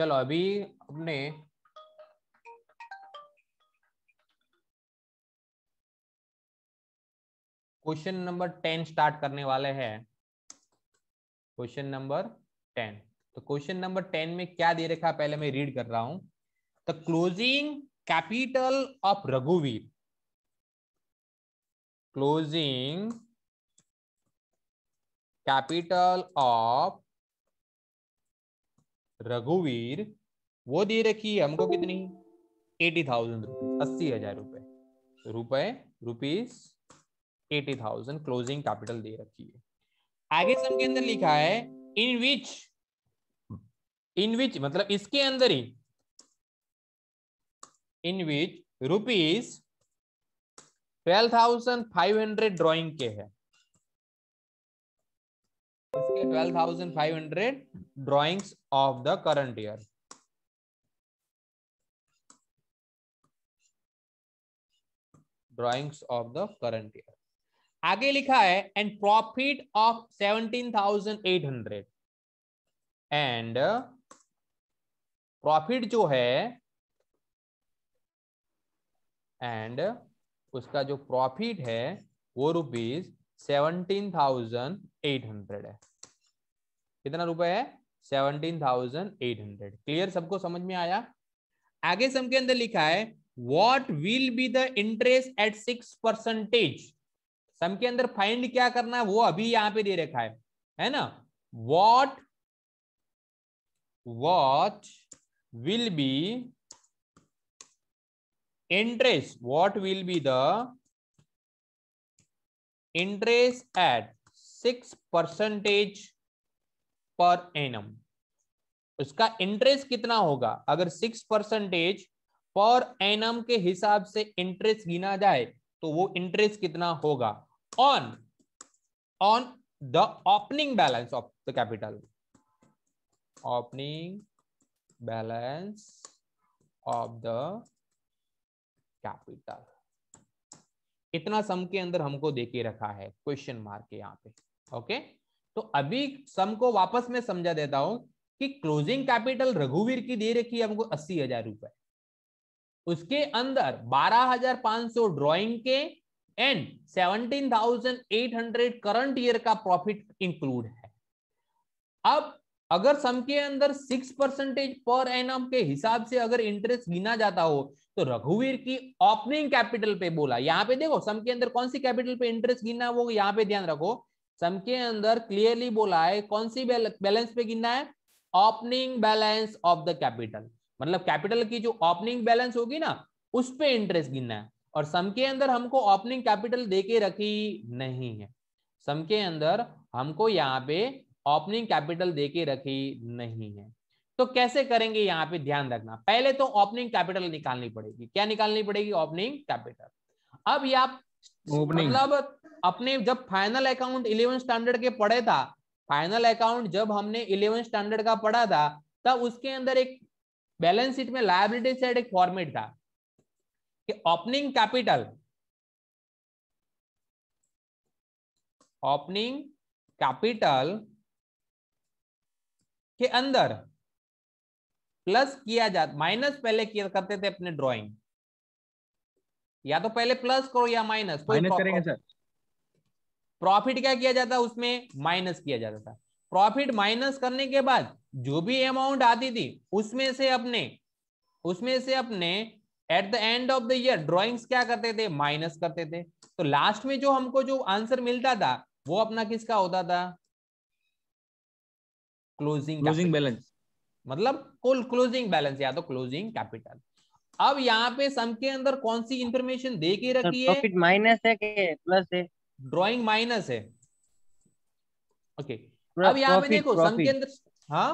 चलो अभी अपने क्वेश्चन नंबर टेन स्टार्ट करने वाले हैं क्वेश्चन नंबर टेन तो क्वेश्चन नंबर टेन में क्या दे रखा पहले मैं रीड कर रहा हूं द क्लोजिंग कैपिटल ऑफ रघुवीर क्लोजिंग कैपिटल ऑफ रघुवीर वो दे रखी है हमको कितनी एटी थाउजेंड रुपीज अस्सी हजार रुपए रुपए rupees eighty thousand closing capital दे रखी है आगे सम के अंदर लिखा है इन विच इन विच मतलब इसके अंदर ही in which rupees twelve thousand five hundred drawing के है five 12,500 drawings of the current year. drawings of the current year. आगे लिखा है and profit of thousand eight hundred and profit जो है एंड उसका जो प्रॉफिट है वो rupees seventeen thousand eight hundred है कितना रुपए है seventeen thousand eight hundred clear सबको समझ में आया आगे सम के अंदर लिखा है what will be the interest at six percentage sum के अंदर फाइंड क्या करना है वो अभी यहां पे दे रखा है है ना what what will be interest what will be the interest at six percentage per annum उसका इंटरेस्ट कितना होगा अगर सिक्स परसेंटेज पर एनम के हिसाब से इंटरेस्ट गिना जाए तो वो इंटरेस्ट कितना होगा on on the opening balance of the capital opening balance of the capital इतना सम के अंदर हमको देखे रखा है क्वेश्चन मार्क यहां पे ओके okay? तो अभी सम को वापस में समझा देता हूं कि क्लोजिंग कैपिटल रघुवीर की दे रखी है हमको अस्सी हजार रुपए उसके अंदर बारह हजार पांच सौ ड्रॉइंग के and seventeen thousand eight hundred current year का प्रॉफिट इंक्लूड है अब अगर सम के अंदर सिक्स परसेंटेज पर एन के हिसाब से अगर इंटरेस्ट गिना जाता हो तो रघुवीर की ओपनिंग कैपिटल पे बोला यहाँ पे देखो सम के अंदर कौन सी कैपिटल पे इंटरेस्ट गिना वो यहाँ पे ध्यान रखो सम के अंदर क्लियरली बोला है कौन सी बैलेंस पे गिनना है opening balance of the capital मतलब कैपिटल की जो ओपनिंग बैलेंस होगी ना उस पे इंटरेस्ट गिनना है और सम के अंदर हमको ओपनिंग कैपिटल दे के रखी नहीं है सम के अंदर हमको यहाँ पे ओपनिंग कैपिटल दे के रखी नहीं है तो कैसे करेंगे यहाँ पे ध्यान रखना पहले तो ओपनिंग कैपिटल निकालनी पड़ेगी क्या निकालनी पड़ेगी ओपनिंग कैपिटल अब ये आप मतलब अपने जब फाइनल अकाउंट इलेवन स्टैंडर्ड के पढ़े था फाइनल अकाउंट जब हमने इलेवन स्टैंडर्ड का पढ़ा था तब उसके अंदर एक बैलेंस शीट में लाइबिलिटी साइड एक फॉर्मेट था कि ओपनिंग कैपिटल ओपनिंग कैपिटल के अंदर प्लस किया जा माइनस पहले किया करते थे अपने ड्राइंग या तो पहले प्लस करो या माइनस माइनस करेंगे सर प्रॉफिट क्या किया जाता उसमें माइनस किया जाता था प्रॉफिट माइनस करने के बाद जो भी अमाउंट आती थी उसमें से अपने उसमें से अपने at the end of the year drawings क्या करते थे माइनस करते थे तो लास्ट में जो हमको जो आंसर मिलता था वो अपना किसका होता था क्लोजिंग क्लोजिंग बैलेंस मतलब कुल क्लोजिंग बैलेंस या तो क्लोजिंग कैपिटल अब यहाँ पे सम के अंदर कौन सी इंफॉर्मेशन दे के तो रखी है प्रॉफिट माइनस है के प्लस है ड्रॉइंग माइनस है ओके अब यहाँ पे देखो सम के अंदर हाँ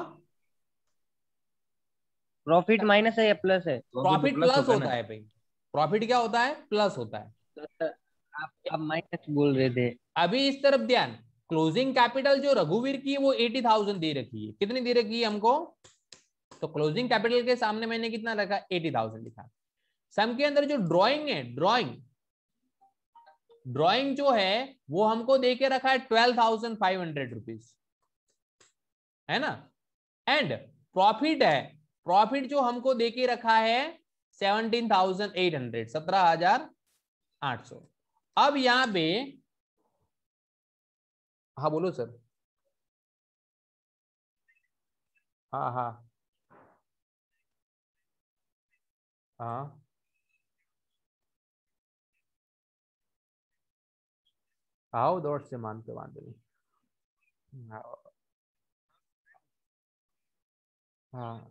प्रॉफिट माइनस है या प्लस है प्रॉफिट प्लस तो होता है भाई प्रॉफिट क्या होता है प्लस होता है तो आप आप माइनस बोल रहे थे अभी इस तरफ ध्यान क्लोजिंग कैपिटल जो रघुवीर की वो एटी थाउजेंड दे रखी है कितनी दे रखी है हमको तो क्लोजिंग कैपिटल के सामने मैंने कितना रखा एटी थाउजेंड लिखा सम के अंदर जो ड्रॉइंग है ड्रॉइंग ड्रॉइंग जो है वो हमको दे के रखा है twelve thousand five hundred rupees है ना एंड प्रॉफिट है प्रॉफिट जो हमको दे के रखा है सेवनटीन थाउजेंड एट हंड्रेड सत्रह हजार आठ सौ अब यहां पे हाँ बोलो सर हाँ हाँ हाँ आओ दौड़ से मान के बांधनी हाँ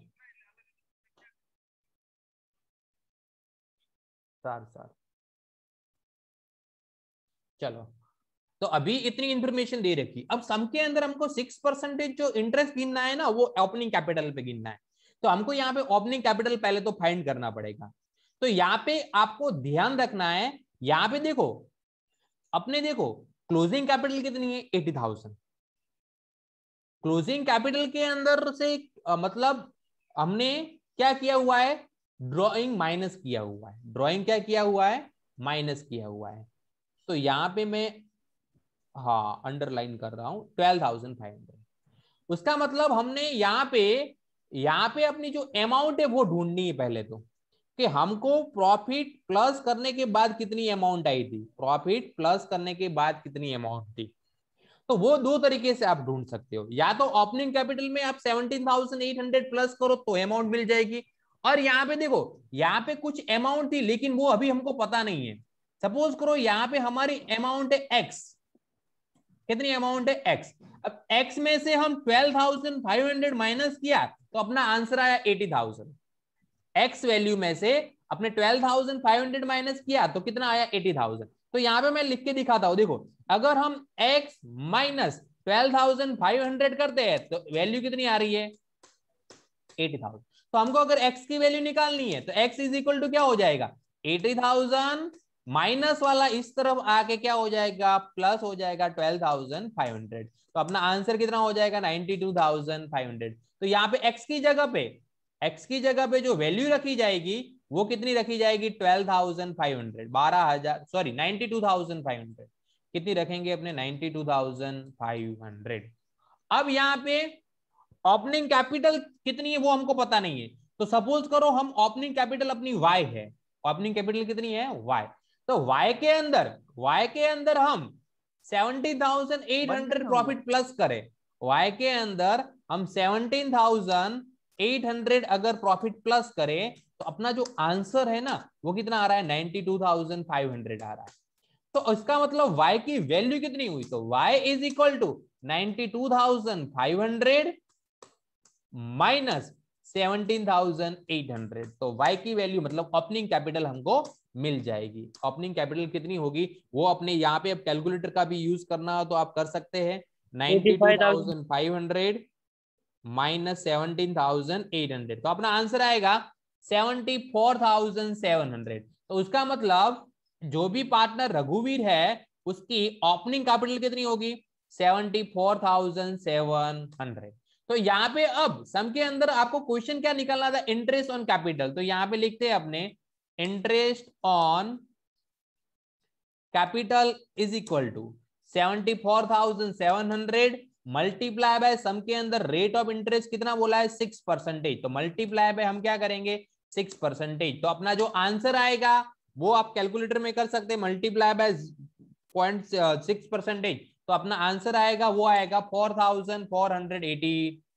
सार सार चलो तो अभी इतनी इंफॉर्मेशन दे रखी अब सम के अंदर हमको सिक्स परसेंटेज जो इंटरेस्ट गिनना है ना वो ओपनिंग कैपिटल पे गिनना है तो हमको यहाँ पे ओपनिंग कैपिटल पहले तो फाइंड करना पड़ेगा तो यहाँ पे आपको ध्यान रखना है यहाँ पे देखो अपने देखो क्लोजिंग कैपिटल कितनी है एटी थाउजेंड क्लोजिंग कैपिटल के अंदर से आ, मतलब हमने क्या किया हुआ है ड्रॉइंग माइनस किया हुआ है ड्रॉइंग क्या किया हुआ है माइनस किया हुआ है तो यहाँ पे मैं हाँ अंडरलाइन कर रहा हूं ट्वेल्व थाउजेंड फाइव हंड्रेड उसका मतलब हमने यहाँ पे यहाँ पे अपनी जो अमाउंट है वो ढूंढनी है पहले तो कि हमको प्रॉफिट प्लस करने के बाद कितनी अमाउंट आई थी प्रॉफिट प्लस करने के बाद कितनी अमाउंट थी तो वो दो तरीके से आप ढूंढ सकते हो या तो ओपनिंग कैपिटल में आप 17,800 प्लस करो तो अमाउंट मिल जाएगी और यहाँ पे देखो यहाँ पे कुछ अमाउंट थी लेकिन वो अभी हमको पता नहीं है सपोज करो यहाँ पे हमारी अमाउंट है एक्स कितनी अमाउंट है एक्स अब एक्स में से हम twelve thousand five hundred minus किया तो अपना आंसर आया एटी थाउजेंड एक्स वैल्यू में से अपने twelve thousand five hundred minus किया तो कितना आया एटी थाउजेंड तो यहाँ पे मैं लिख के दिखाता हूँ देखो अगर हम x minus twelve thousand five hundred करते हैं तो वैल्यू कितनी आ रही है एटी थाउजेंड तो हमको अगर एक्स की वैल्यू निकालनी है तो एक्स इज इक्वल टू क्या हो जाएगा एटी थाउजेंड माइनस वाला इस तरफ आके क्या हो जाएगा प्लस हो जाएगा ट्वेल्व थाउजेंड फाइव हंड्रेड तो अपना आंसर कितना हो जाएगा ninety two thousand five hundred तो यहाँ पे एक्स की जगह पे एक्स की जगह पे जो वैल्यू रखी जाएगी वो कितनी रखी जाएगी ट्वेल्व थाउजेंड फाइव हंड्रेड बारह हजार sorry ninety two thousand five hundred कितनी रखेंगे अपने ninety two thousand five hundred अब यहाँ पे ओपनिंग कैपिटल कितनी है वो हमको पता नहीं है तो सपोज करो हम ओपनिंग कैपिटल अपनी वाई है ओपनिंग कैपिटल कितनी है वाई तो वाई के अंदर वाई के अंदर हम seventeen thousand eight hundred profit plus करें वाई के अंदर हम सेवनटीन थाउजेंड एट हंड्रेड अगर प्रॉफिट प्लस करें तो अपना जो आंसर है ना वो कितना आ रहा है ninety two thousand five hundred आ रहा है तो इसका मतलब वाई की वैल्यू कितनी हुई तो y is equal to ninety two thousand five hundred minus seventeen thousand eight hundred तो वाई की वैल्यू मतलब ओपनिंग कैपिटल हमको मिल जाएगी ओपनिंग कैपिटल कितनी होगी वो अपने यहाँ पे अब कैलकुलेटर का भी यूज करना हो तो आप कर सकते हैं ninety thousand five hundred minus seventeen thousand eight hundred तो अपना आंसर आएगा seventy four thousand seven hundred तो उसका मतलब जो भी पार्टनर रघुवीर है उसकी ओपनिंग कैपिटल कितनी होगी seventy four thousand seven hundred तो यहाँ पे अब सम के अंदर आपको क्वेश्चन क्या निकालना था इंटरेस्ट ऑन कैपिटल तो यहाँ पे लिखते हैं अपने interest equal to seventy four thousand seven hundred multiply by sum के अंदर रेट ऑफ इंटरेस्ट कितना बोला है सिक्स परसेंटेज तो मल्टीप्लाई बाय हम क्या करेंगे सिक्स परसेंटेज तो अपना जो आंसर आएगा वो आप कैलकुलेटर में कर सकते हैं multiply by point six percentage तो अपना आंसर आएगा वो आएगा four thousand four hundred eighty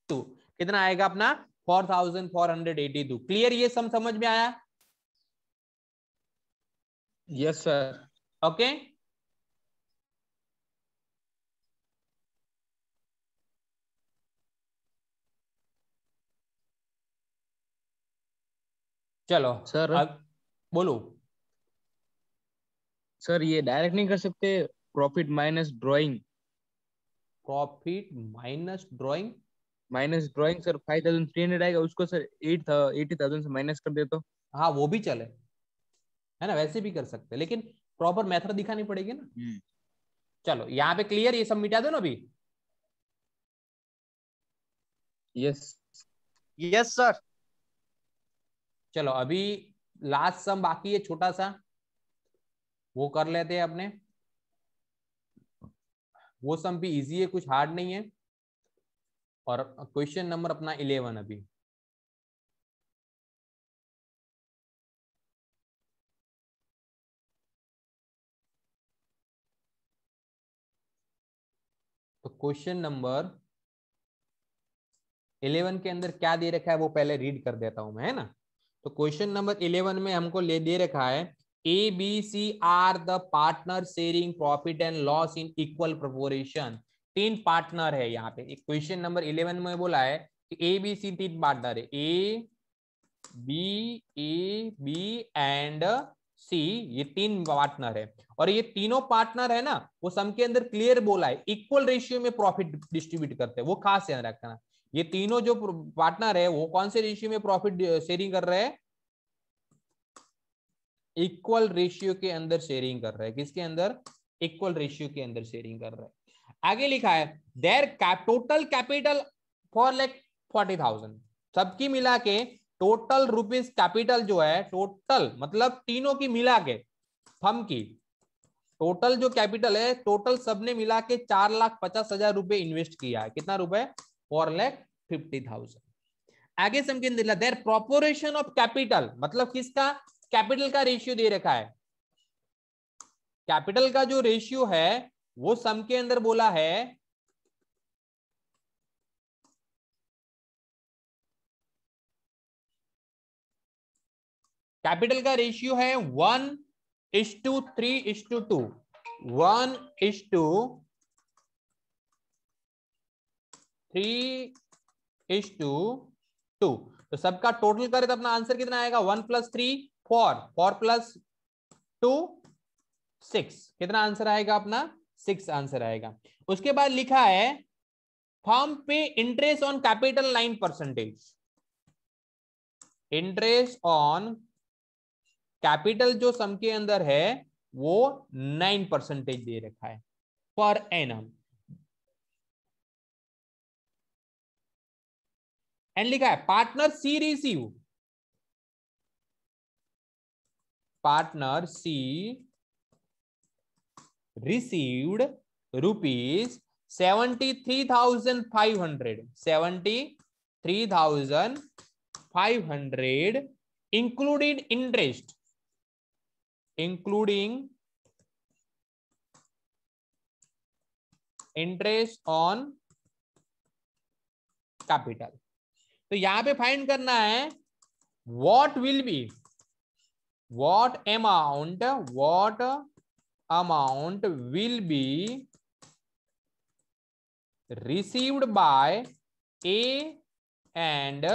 two कितना आएगा अपना four thousand four hundred eighty two clear ये सम समझ में आया yes sir okay चलो सर बोलो सर ये डायरेक्ट नहीं कर सकते profit minus drawing profit minus drawing minus drawing sir five thousand three hundred आएगा उसको सर एट एटी थाउजेंड से माइनस कर दे तो हाँ वो भी चले है ना वैसे भी कर सकते हैं लेकिन प्रॉपर मेथड दिखानी पड़ेगी ना हम्म। चलो यहाँ पे क्लियर ये सब मिटा दो ना अभी यस यस सर चलो अभी लास्ट सम बाकी है छोटा सा वो कर लेते हैं अपने वो सम भी इजी है कुछ हार्ड नहीं है और क्वेश्चन नंबर अपना इलेवन अभी तो क्वेश्चन नंबर इलेवन के अंदर क्या दे रखा है वो पहले रीड कर देता हूं मैं है ना तो क्वेश्चन नंबर इलेवन में हमको ले दे रखा है A B C are the partner sharing profit and loss in equal proportion तीन पार्टनर है यहाँ पे क्वेश्चन नंबर इलेवन में बोला है कि ए बी सी तीन पार्टनर है A B A B and C ये तीन पार्टनर है और ये तीनों पार्टनर है ना वो सम के अंदर क्लियर बोला है इक्वल रेशियो में प्रॉफिट डिस्ट्रीब्यूट करते हैं वो खास ध्यान रखना ये तीनों जो पार्टनर है वो कौन से रेशियो में प्रॉफिट शेयरिंग कर रहे हैं इक्वल रेशियो के अंदर शेयरिंग कर रहे हैं किसके अंदर इक्वल रेशियो के अंदर शेयरिंग कर रहे हैं आगे लिखा है there total capital four lakh forty thousand सबकी मिला के टोटल रुपीज कैपिटल जो है टोटल मतलब तीनों की मिला के फर्म की टोटल जो कैपिटल है टोटल सबने मिला के चार लाख पचास हजार रुपए इन्वेस्ट किया है कितना रुपए फोर लैख फिफ्टी थाउजेंड आगे समझे दिला देर प्रोपोरेशन ऑफ कैपिटल मतलब किसका कैपिटल का रेशियो दे रखा है कैपिटल का जो रेशियो है वो सम के अंदर बोला है कैपिटल का रेशियो है one is to three is to two one is to three is to two तो सबका टोटल करे तो अपना आंसर कितना आएगा one plus three four four plus two six कितना आंसर आएगा अपना सिक्स आंसर आएगा उसके बाद लिखा है फॉर्म पे interest on capital nine percentage interest on capital जो सम के अंदर है वो नाइन परसेंटेज दे रखा है पर एन एनम एंड लिखा है partner C receive partner C received rupees seventy three thousand five hundred seventy three thousand five hundred included interest including interest on capital तो यहां पे फाइंड करना है what will be what amount what amount will be received by A and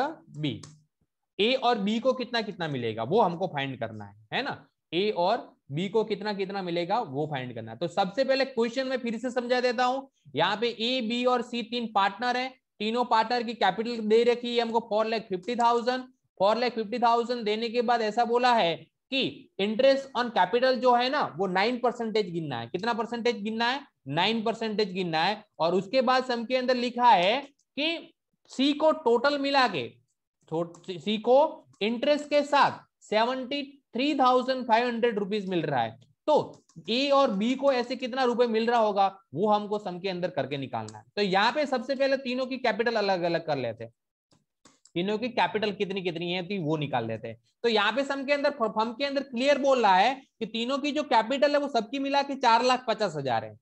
B A और B को कितना कितना मिलेगा वो हमको फाइंड करना है है ना ए और बी को कितना कितना मिलेगा वो फाइंड करना तो सबसे पहले क्वेश्चन में फिर से समझा देता हूं यहाँ पे ए बी और सी तीन पार्टनर है तीनों पार्टनर की कैपिटल दे रखी है हमको four lakh fifty thousand four lakh fifty thousand देने के बाद ऐसा बोला है कि इंटरेस्ट ऑन कैपिटल जो है ना वो नाइन परसेंटेज गिनना है कितना परसेंटेज गिनना है नाइन परसेंटेज गिनना है और उसके बाद सम के अंदर लिखा है कि सी को टोटल मिला के सी को इंटरेस्ट के साथ seventy three thousand five hundred rupees मिल रहा है तो ए और बी को ऐसे कितना रुपए मिल रहा होगा वो हमको सम के अंदर करके निकालना है तो यहाँ पे सबसे पहले तीनों की कैपिटल अलग अलग कर लेते हैं तीनों की कैपिटल कितनी कितनी है थी वो निकाल लेते हैं तो यहाँ पे सम के अंदर फर्म के अंदर क्लियर बोल रहा है कि तीनों की जो कैपिटल है वो सबकी मिला के चार लाख पचास हजार है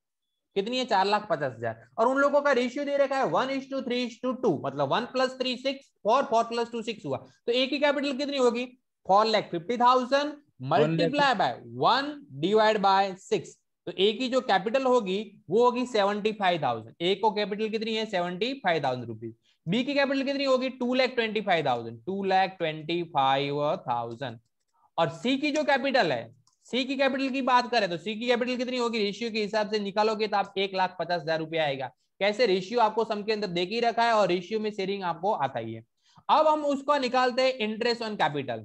कितनी है चार लाख पचास हजार और उन लोगों का रेशियो दे रखा है one is to three is to two मतलब one plus three six four four plus two six हुआ तो ए की कैपिटल कितनी होगी four lakh fifty thousand multiply by one divide by six तो ए की जो कैपिटल होगी वो होगी सेवेंटी फाइव थाउजेंड ए को कैपिटल कितनी है seventy five thousand rupees B की कैपिटल कितनी होगी two lakh twenty five thousand two lakh twenty five thousand और सी की जो कैपिटल है सी की कैपिटल की बात करें तो सी की कैपिटल कितनी होगी रेशियो के हिसाब से निकालोगे तो आप एक लाख पचास हजार रुपया आएगा कैसे रेशियो आपको सम के अंदर देख ही रखा है और रेशियो में शेयरिंग आपको आता ही है अब हम उसको निकालते हैं इंटरेस्ट ऑन कैपिटल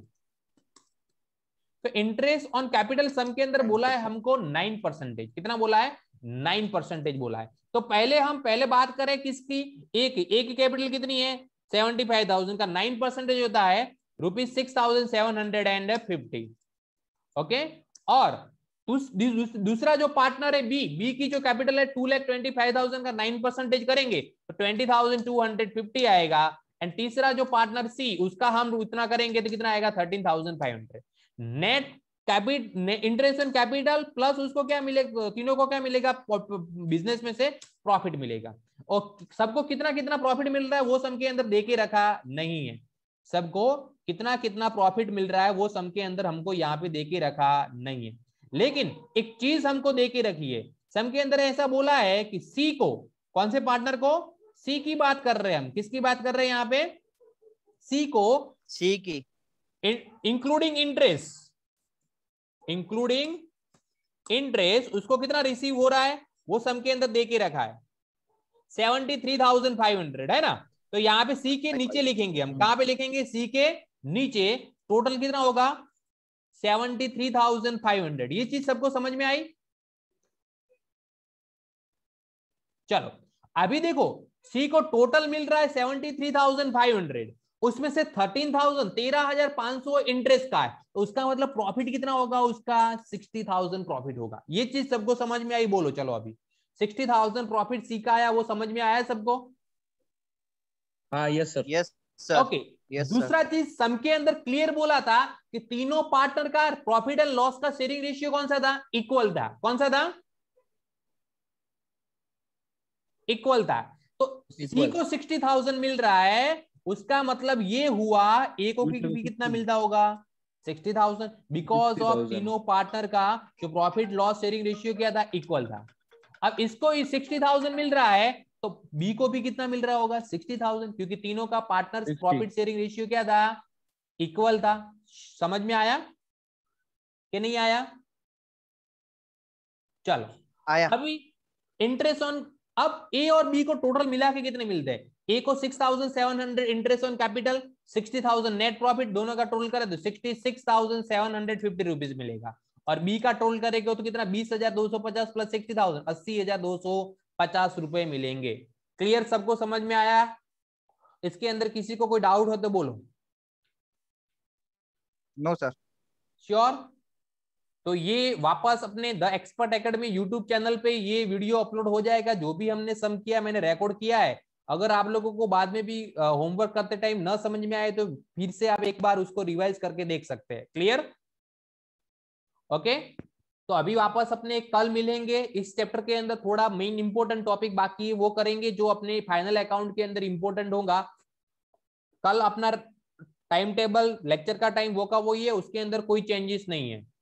तो इंटरेस्ट ऑन कैपिटल सम के अंदर बोला है हमको नाइन परसेंटेज कितना बोला है नाइन परसेंटेज बोला है तो पहले हम पहले बात करें किसकी एक एक कैपिटल कितनी है सेवेंटी फाइव थाउजेंड का नाइन परसेंटेज होता है rupees six thousand seven hundred and fifty okay और दूसरा जो पार्टनर है बी बी की जो कैपिटल है two lakh twenty five thousand का नाइन परसेंटेज करेंगे तो twenty thousand two hundred fifty आएगा एंड तीसरा जो पार्टनर सी उसका हम इतना करेंगे तो कितना आएगा thirteen thousand five hundred net capital interest and capital plus उसको क्या मिलेगा तीनों को क्या मिलेगा बिजनेस में से प्रॉफिट मिलेगा और सबको कितना कितना प्रॉफिट मिल रहा है वो सम के अंदर देके रखा नहीं है सबको कितना कितना प्रॉफिट मिल रहा है वो सम के अंदर हमको यहाँ पे देके रखा नहीं है लेकिन एक चीज हमको देके रखी है सम के अंदर ऐसा बोला है कि सी को कौन से पार्टनर को सी की बात कर रहे हैं हम किसकी बात कर रहे हैं यहाँ पे सी को सी की इंक्लूडिंग इंटरेस्ट इंक्लूडिंग इंटरेस्ट उसको कितना रिसीव हो रहा है वो सम के अंदर दे के रखा है seventy three thousand five hundred है ना तो यहां पे सी के नीचे लिखेंगे हम कहा पे लिखेंगे सी के नीचे टोटल कितना होगा seventy three thousand five hundred ये चीज सबको समझ में आई चलो अभी देखो सी को टोटल मिल रहा है seventy three thousand five hundred उसमें से थर्टीन थाउजेंड तेरह हजार पांच सौ इंटरेस्ट का है तो उसका मतलब प्रॉफिट कितना होगा उसका सिक्सटी थाउजेंड प्रॉफिट होगा ये चीज सबको समझ में आई बोलो चलो अभी सिक्सटी थाउजेंड प्रॉफिट सी का आया वो समझ में आया सबको हाँ yes sir yes sir okay yes, दूसरा चीज सम के अंदर क्लियर बोला था कि तीनों पार्टनर का प्रॉफिट एंड लॉस का शेयरिंग रेशियो कौन सा था इक्वल था कौन सा था इक्वल था तो सी को सिक्सटी थाउजेंड मिल रहा है उसका मतलब ये हुआ ए को कितना मिलता होगा सिक्सटी थाउजेंड बिकॉज ऑफ तीनों पार्टनर का जो प्रॉफिट लॉस शेयरिंग रेशियो क्या था इक्वल था अब इसको सिक्सटी थाउजेंड मिल रहा है तो बी को भी कितना मिल रहा होगा सिक्सटी थाउजेंड क्योंकि तीनों का पार्टनर प्रॉफिट शेयरिंग रेशियो क्या था इक्वल था समझ में आया कि नहीं आया चलो आया अभी इंटरेस्ट ऑन अब ए और बी को टोटल मिला के कितने मिलते हैं ए को 6,700 interest on capital 60,000 net profit दोनों का टोटल करें तो 66,750 रुपीस मिलेगा और बी का टोटल करेंगे तो कितना 20,250 प्लस 60,000 80,250 रुपए मिलेंगे क्लियर सबको समझ में आया इसके अंदर किसी को कोई डाउट हो तो बोलो नो सर श्योर तो ये वापस अपने the Expert Academy YouTube channel पे ये वीडियो अपलोड हो जाएगा जो भी हमने सम किया मैंने रिकॉर्ड किया है अगर आप लोगों को बाद में भी होमवर्क करते टाइम ना समझ में आए तो फिर से आप एक बार उसको रिवाइज करके देख सकते हैं क्लियर ओके तो अभी वापस अपने कल मिलेंगे इस चैप्टर के अंदर थोड़ा मेन इंपोर्टेंट टॉपिक बाकी वो करेंगे जो अपने फाइनल अकाउंट के अंदर इंपोर्टेंट होगा कल अपना टाइम टेबल लेक्चर का टाइम वो का वो ही है उसके अंदर कोई चेंजेस नहीं है